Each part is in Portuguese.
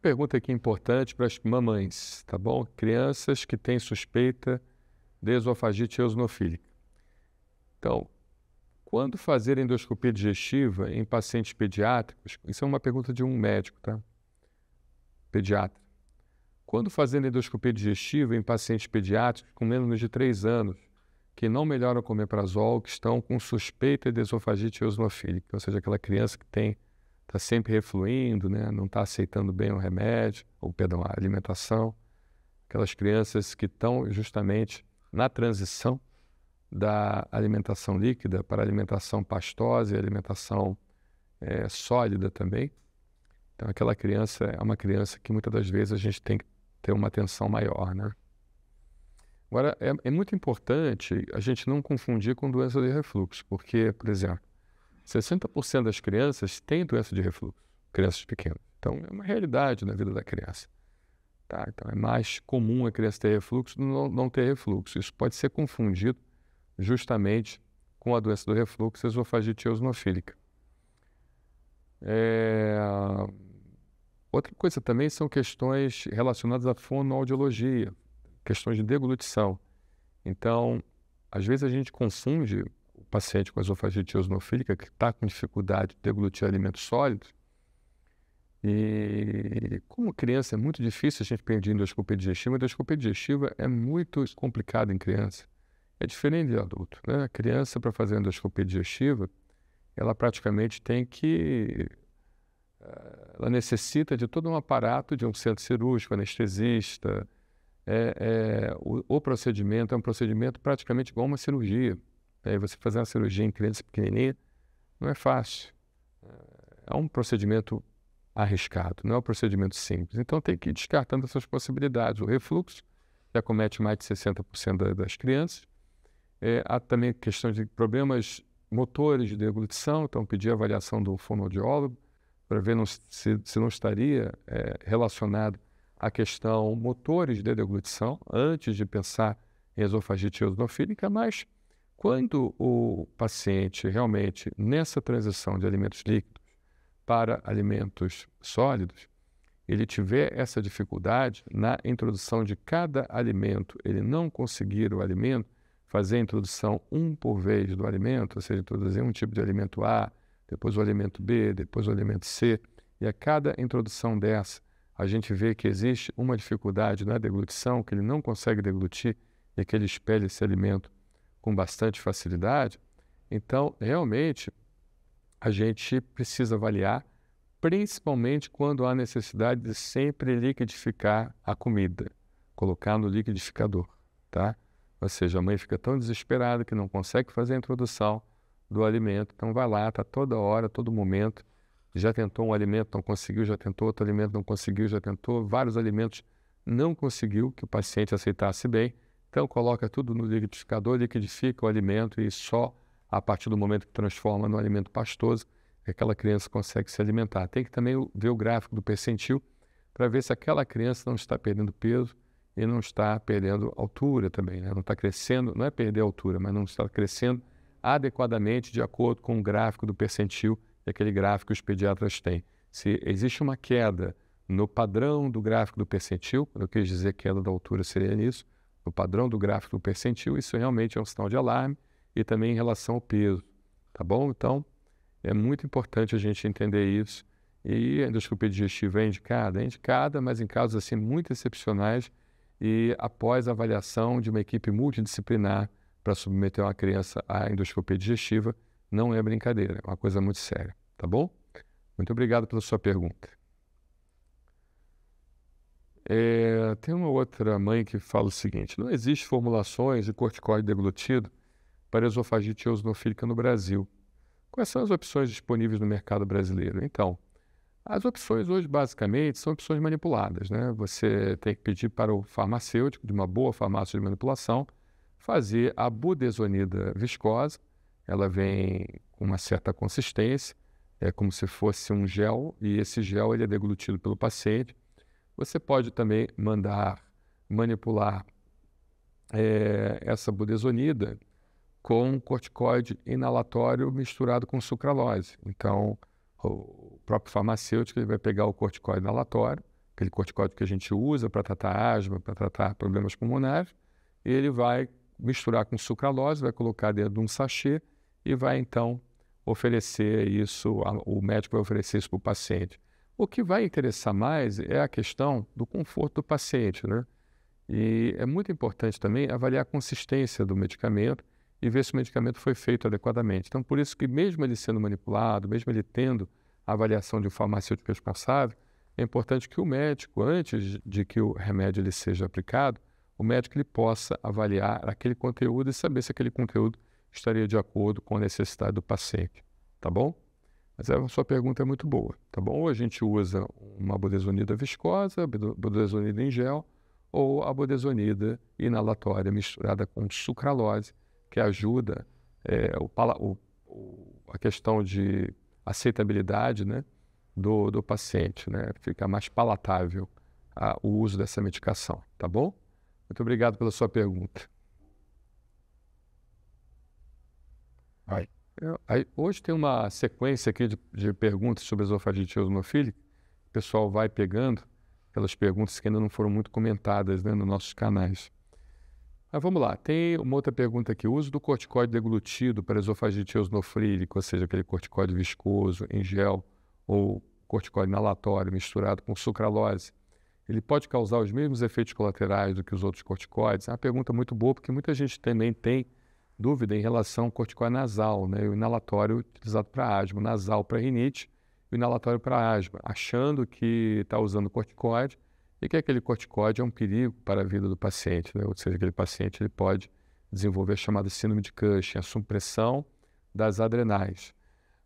pergunta aqui importante para as mamães, tá bom? Crianças que têm suspeita de esofagite eosinofílica. Então, quando fazer endoscopia digestiva em pacientes pediátricos? Isso é uma pergunta de um médico, tá? Pediatra. Quando fazer endoscopia digestiva em pacientes pediátricos com menos de 3 anos, que não melhoram com omeprazol, que estão com suspeita de esofagite eosinofílica, ou seja, aquela criança que tem está sempre refluindo, né? não está aceitando bem o remédio, ou perdão, a alimentação. Aquelas crianças que estão justamente na transição da alimentação líquida para alimentação pastosa e alimentação é, sólida também. Então, aquela criança é uma criança que muitas das vezes a gente tem que ter uma atenção maior, né? Agora, é, é muito importante a gente não confundir com doença de refluxo, porque, por exemplo, 60% das crianças têm doença de refluxo, crianças pequenas. Então, é uma realidade na vida da criança. Tá? Então, é mais comum a criança ter refluxo do que não ter refluxo. Isso pode ser confundido justamente com a doença do refluxo, esofagite eosinofílica. É... Outra coisa também são questões relacionadas à fonoaudiologia, questões de deglutição. Então, às vezes a gente confunde o paciente com esofagite eosinofílica que está com dificuldade de deglutir alimentos sólidos. E como criança é muito difícil a gente pedir endoscopia digestiva, a endoscopia digestiva é muito complicada em criança. É diferente de adulto. Né? A criança, para fazer endoscopia digestiva, ela praticamente tem que. Eh, ela necessita de todo um aparato de um centro cirúrgico, anestesista. É, é, o, o procedimento é um procedimento praticamente igual a uma cirurgia aí você fazer uma cirurgia em criança pequenininha não é fácil. É um procedimento arriscado, não é um procedimento simples. Então tem que ir descartando essas possibilidades. O refluxo já comete mais de 60% das crianças. É, há também questões de problemas motores de deglutição, então pedir avaliação do fonoaudiólogo para ver não, se, se, não estaria é, relacionado à questão motores de deglutição, antes de pensar em esofagite eosinofílica, mas quando o paciente realmente, nessa transição de alimentos líquidos para alimentos sólidos, ele tiver essa dificuldade na introdução de cada alimento, ele não conseguir o alimento, fazer a introdução um por vez do alimento, ou seja, introduzir um tipo de alimento A, depois o alimento B, depois o alimento C, e a cada introdução dessa, a gente vê que existe uma dificuldade na deglutição, que ele não consegue deglutir e que ele expele esse alimento com bastante facilidade. Então, realmente, a gente precisa avaliar, principalmente quando há necessidade de sempre liquidificar a comida, colocar no liquidificador, tá? Ou seja, a mãe fica tão desesperada que não consegue fazer a introdução do alimento, então vai lá, está toda hora, todo momento, já tentou um alimento, não conseguiu, já tentou outro alimento, não conseguiu, já tentou vários alimentos, não conseguiu que o paciente aceitasse bem. Então coloca tudo no liquidificador, liquidifica o alimento e só a partir do momento que transforma no alimento pastoso é aquela criança consegue se alimentar. Tem que também ver o gráfico do percentil para ver se aquela criança não está perdendo peso e não está perdendo altura também, né? não está crescendo, não é perder altura, mas não está crescendo adequadamente de acordo com o gráfico do percentil e aquele gráfico que os pediatras têm. Se existe uma queda no padrão do gráfico do percentil, eu quis dizer queda da altura seria nisso, o padrão do gráfico do percentil, isso realmente é um sinal de alarme e também em relação ao peso, tá bom? Então, é muito importante a gente entender isso. E a endoscopia digestiva é indicada? É indicada, mas em casos assim muito excepcionais e após a avaliação de uma equipe multidisciplinar para submeter uma criança à endoscopia digestiva, não é brincadeira, é uma coisa muito séria, tá bom? Muito obrigado pela sua pergunta. É, tem uma outra mãe que fala o seguinte: não existe formulações de corticoide deglutido para esofagite eosinofílica no Brasil. Quais são as opções disponíveis no mercado brasileiro? Então, as opções hoje, basicamente, são opções manipuladas. Né? Você tem que pedir para o farmacêutico, de uma boa farmácia de manipulação, fazer a budesonida viscosa. Ela vem com uma certa consistência, é como se fosse um gel, e esse gel ele é deglutido pelo paciente você pode também mandar manipular é, essa budesonida com corticoide inalatório misturado com sucralose. Então, o próprio farmacêutico ele vai pegar o corticoide inalatório, aquele corticoide que a gente usa para tratar asma, para tratar problemas pulmonares, e ele vai misturar com sucralose, vai colocar dentro de um sachê e vai então oferecer isso, o médico vai oferecer isso para o paciente. O que vai interessar mais é a questão do conforto do paciente, né? E é muito importante também avaliar a consistência do medicamento e ver se o medicamento foi feito adequadamente. Então, por isso que mesmo ele sendo manipulado, mesmo ele tendo a avaliação de um farmacêutico responsável, é importante que o médico, antes de que o remédio ele seja aplicado, o médico ele possa avaliar aquele conteúdo e saber se aquele conteúdo estaria de acordo com a necessidade do paciente, tá bom? Mas a sua pergunta é muito boa, tá bom? Ou a gente usa uma budesonida viscosa, budesonida em gel, ou a budesonida inalatória misturada com sucralose, que ajuda é, o, o, a questão de aceitabilidade né, do, do paciente, né? Fica mais palatável a, o uso dessa medicação, tá bom? Muito obrigado pela sua pergunta. Vai. Eu, aí, hoje tem uma sequência aqui de, de perguntas sobre esofagite eosinofílica. O pessoal vai pegando aquelas perguntas que ainda não foram muito comentadas né, nos nossos canais. Mas vamos lá, tem uma outra pergunta aqui. O uso do corticóide deglutido para esofagite eosinofílica, ou seja, aquele corticóide viscoso em gel ou corticóide inalatório misturado com sucralose, ele pode causar os mesmos efeitos colaterais do que os outros corticóides? É uma pergunta muito boa, porque muita gente também tem dúvida em relação ao corticoide nasal, né? o inalatório utilizado para asma, nasal para rinite e o inalatório para asma, achando que está usando corticoide e que aquele corticoide é um perigo para a vida do paciente, né? ou seja, aquele paciente ele pode desenvolver a chamada síndrome de Cushing, a supressão das adrenais.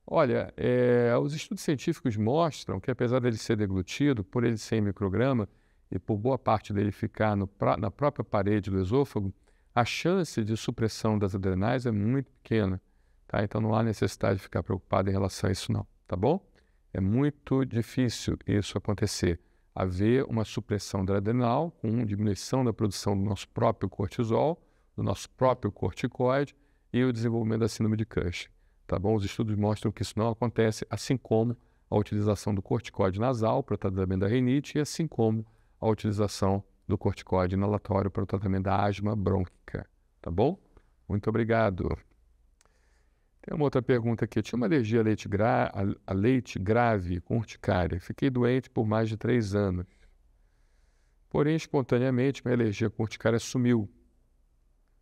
Olha, é, os estudos científicos mostram que apesar dele ser deglutido, por ele ser em micrograma e por boa parte dele ficar no, na própria parede do esôfago, a chance de supressão das adrenais é muito pequena, tá? Então não há necessidade de ficar preocupado em relação a isso não, tá bom? É muito difícil isso acontecer. Haver uma supressão da adrenal com diminuição da produção do nosso próprio cortisol, do nosso próprio corticoide e o desenvolvimento da síndrome de Cushing, tá bom? Os estudos mostram que isso não acontece, assim como a utilização do corticoide nasal para tratamento da rinite e assim como a utilização do corticoide inalatório para o tratamento da asma brônquica. Tá bom? Muito obrigado. Tem uma outra pergunta aqui. Eu tinha uma alergia a leite, gra... a leite grave com urticária. Fiquei doente por mais de três anos. Porém, espontaneamente, minha alergia com urticária sumiu.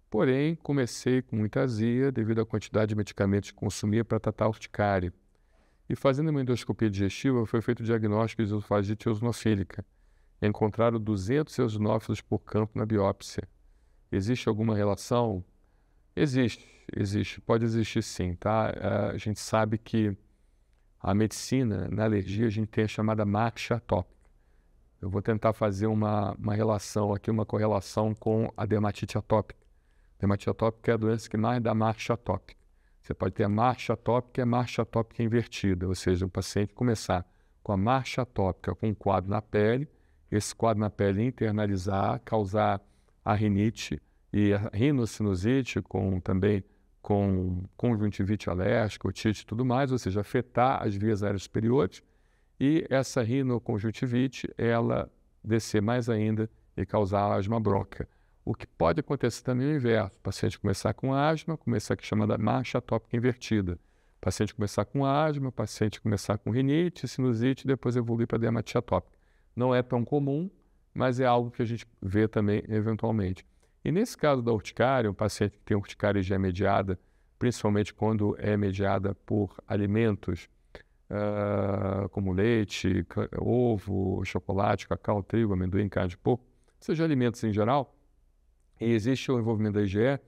Porém, comecei com muita azia devido à quantidade de medicamentos que consumia para tratar urticária. E fazendo uma endoscopia digestiva, foi feito o diagnóstico de esofagite eosinofílica Encontraram 200 eosinófilos por campo na biópsia. Existe alguma relação? Existe, existe, pode existir sim, tá? É, a gente sabe que a medicina, na alergia, a gente tem a chamada marcha atópica. Eu vou tentar fazer uma, uma relação aqui, uma correlação com a dermatite atópica. Dermatite atópica é a doença que mais dá marcha atópica. Você pode ter a marcha atópica e a marcha atópica invertida, ou seja, o paciente começar com a marcha atópica, com um quadro na pele, esse quadro na pele internalizar, causar a rinite e a rinocinusite, com, também com conjuntivite alérgica, otite e tudo mais, ou seja, afetar as vias aéreas superiores. E essa rinoconjuntivite, ela descer mais ainda e causar asma bronca. O que pode acontecer também é o inverso. O paciente começar com asma, começar que é chamada marcha atópica invertida. O paciente começar com asma, o paciente começar com rinite, sinusite, depois evoluir para dermatite atópica. Não é tão comum, mas é algo que a gente vê também eventualmente. E nesse caso da urticária, um paciente que tem urticária já mediada, principalmente quando é mediada por alimentos uh, como leite, ovo, chocolate, cacau, trigo, amendoim, carne de porco, seja alimentos em geral, e existe o envolvimento da IgE,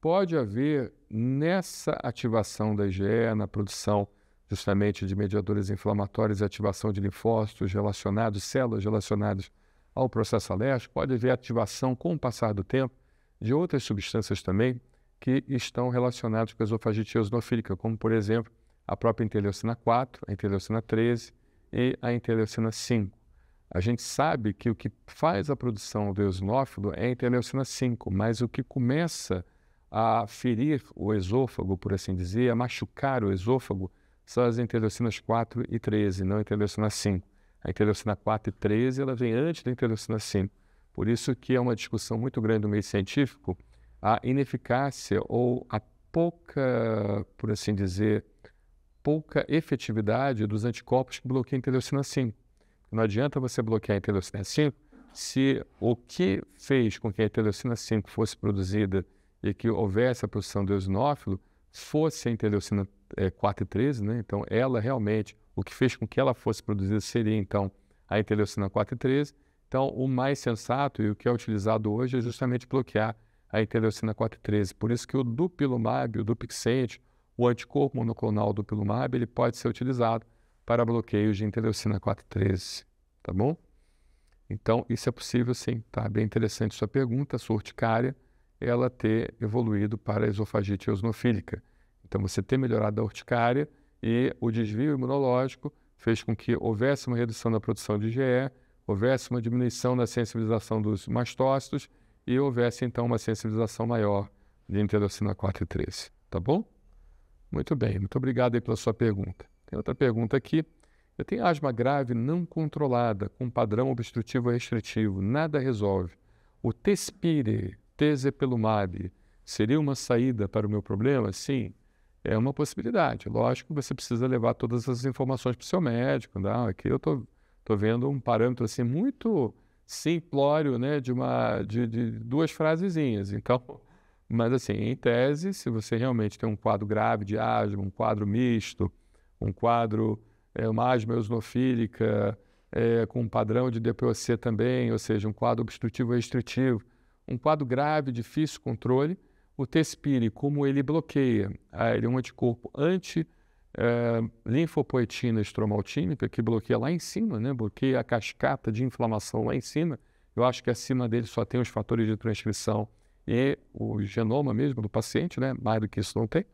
pode haver nessa ativação da IgE, na produção justamente de mediadores inflamatórios e ativação de linfócitos relacionados, células relacionadas ao processo alérgico, pode haver ativação com o passar do tempo de outras substâncias também que estão relacionadas com a esofagite eosinofílica, como por exemplo a própria interleucina 4, a interleucina 13 e a interleucina 5. A gente sabe que o que faz a produção do eosinófilo é a interleucina 5, mas o que começa a ferir o esôfago, por assim dizer, a machucar o esôfago, são as interleucinas 4 e 13, não a interleucina 5. A interleucina 4 e 13 ela vem antes da interleucina 5. Por isso que é uma discussão muito grande no meio científico a ineficácia ou a pouca, por assim dizer, pouca efetividade dos anticorpos que bloqueiam a interleucina 5. Não adianta você bloquear a interleucina 5 se o que fez com que a interleucina 5 fosse produzida e que houvesse a produção do eosinófilo fosse a interleucina é, 4 e 13, né? Então, ela realmente, o que fez com que ela fosse produzida seria, então, a interleucina 4 e 13. Então, o mais sensato e o que é utilizado hoje é justamente bloquear a interleucina 4 e 13. Por isso que o dupilumab, o dupixente, o anticorpo monoclonal dupilumab, ele pode ser utilizado para bloqueios de interleucina 4 e 13, tá bom? Então, isso é possível sim, tá? Bem interessante sua pergunta, sua urticária, ela ter evoluído para a esofagite eosinofílica. Então, você ter melhorado a urticária e o desvio imunológico fez com que houvesse uma redução na produção de IgE, houvesse uma diminuição na sensibilização dos mastócitos e houvesse, então, uma sensibilização maior de interleucina 4 e 13. Tá bom? Muito bem, muito obrigado pela sua pergunta. Tem outra pergunta aqui. Eu tenho asma grave não controlada, com padrão obstrutivo restritivo, nada resolve. O Tespire, Tesepelumab, seria uma saída para o meu problema? Sim. É uma possibilidade. Lógico que você precisa levar todas as informações para o seu médico. Não, né? aqui eu estou tô, tô vendo um parâmetro assim muito simplório né, de, uma, de, de duas frasezinhas. Então, mas assim, em tese, se você realmente tem um quadro grave de asma, um quadro misto, um quadro, é, uma asma eosinofílica, é, com um padrão de DPOC também, ou seja, um quadro obstrutivo restritivo, um quadro grave, difícil controle, o Tespire, como ele bloqueia, a ele é um anticorpo anti-linfopoetina eh, estromaltínica, que bloqueia lá em cima, né? bloqueia a cascata de inflamação lá em cima. Eu acho que acima dele só tem os fatores de transcrição e o genoma mesmo do paciente, né? mais do que isso não tem.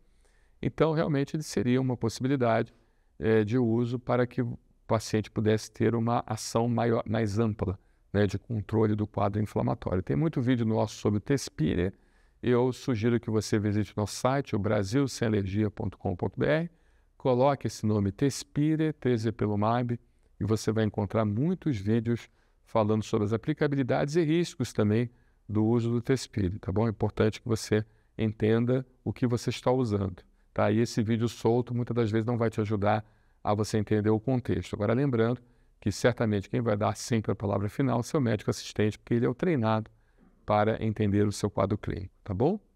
Então, realmente, ele seria uma possibilidade eh, de uso para que o paciente pudesse ter uma ação maior, mais ampla né? de controle do quadro inflamatório. Tem muito vídeo nosso sobre o Tespire, eu sugiro que você visite nosso site, o brasilsemallergia.com.br, coloque esse nome Tespire, Tezepelumab, e você vai encontrar muitos vídeos falando sobre as aplicabilidades e riscos também do uso do Tespire, tá bom? É importante que você entenda o que você está usando, tá? E esse vídeo solto muitas das vezes não vai te ajudar a você entender o contexto. Agora, lembrando que certamente quem vai dar sempre a palavra final é o seu médico assistente, porque ele é o treinado para entender o seu quadro clínico, tá bom?